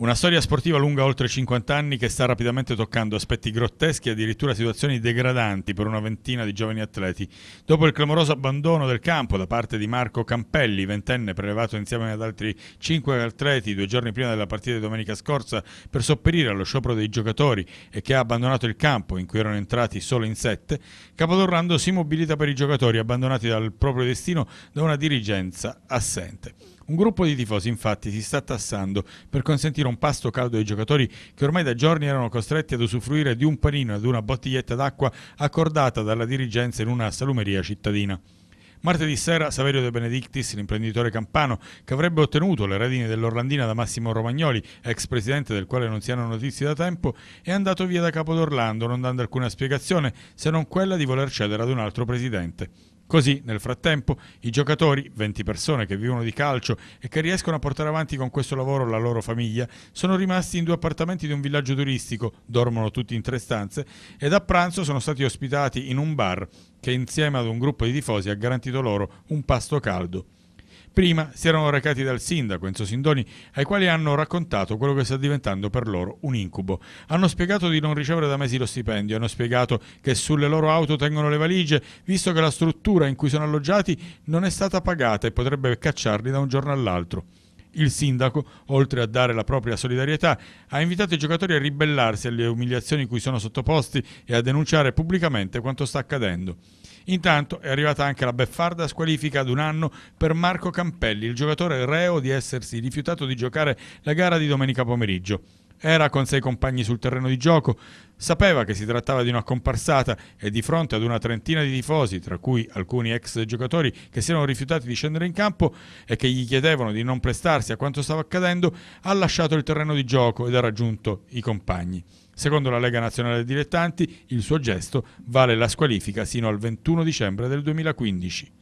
Una storia sportiva lunga oltre 50 anni che sta rapidamente toccando aspetti grotteschi e addirittura situazioni degradanti per una ventina di giovani atleti. Dopo il clamoroso abbandono del campo da parte di Marco Campelli, ventenne prelevato insieme ad altri cinque atleti due giorni prima della partita di domenica scorsa per sopperire allo sciopero dei giocatori e che ha abbandonato il campo in cui erano entrati solo in sette, Capodorrando si mobilita per i giocatori abbandonati dal proprio destino da una dirigenza assente. Un gruppo di tifosi infatti si sta tassando per consentire un pasto caldo ai giocatori che ormai da giorni erano costretti ad usufruire di un panino e ed una bottiglietta d'acqua accordata dalla dirigenza in una salumeria cittadina. Martedì sera Saverio De Benedictis, l'imprenditore campano, che avrebbe ottenuto le redini dell'Orlandina da Massimo Romagnoli, ex presidente del quale non si hanno notizie da tempo, è andato via da Capo d'Orlando non dando alcuna spiegazione se non quella di voler cedere ad un altro presidente. Così, nel frattempo, i giocatori, 20 persone che vivono di calcio e che riescono a portare avanti con questo lavoro la loro famiglia, sono rimasti in due appartamenti di un villaggio turistico, dormono tutti in tre stanze ed a pranzo sono stati ospitati in un bar che insieme ad un gruppo di tifosi ha garantito loro un pasto caldo. Prima si erano recati dal sindaco Enzo Sindoni, ai quali hanno raccontato quello che sta diventando per loro un incubo. Hanno spiegato di non ricevere da mesi lo stipendio, hanno spiegato che sulle loro auto tengono le valigie, visto che la struttura in cui sono alloggiati non è stata pagata e potrebbe cacciarli da un giorno all'altro. Il sindaco, oltre a dare la propria solidarietà, ha invitato i giocatori a ribellarsi alle umiliazioni cui sono sottoposti e a denunciare pubblicamente quanto sta accadendo. Intanto è arrivata anche la beffarda squalifica ad un anno per Marco Campelli, il giocatore reo di essersi rifiutato di giocare la gara di domenica pomeriggio. Era con sei compagni sul terreno di gioco, sapeva che si trattava di una comparsata e di fronte ad una trentina di tifosi, tra cui alcuni ex giocatori che si erano rifiutati di scendere in campo e che gli chiedevano di non prestarsi a quanto stava accadendo, ha lasciato il terreno di gioco ed ha raggiunto i compagni. Secondo la Lega Nazionale Dilettanti, il suo gesto vale la squalifica sino al 21 dicembre del 2015.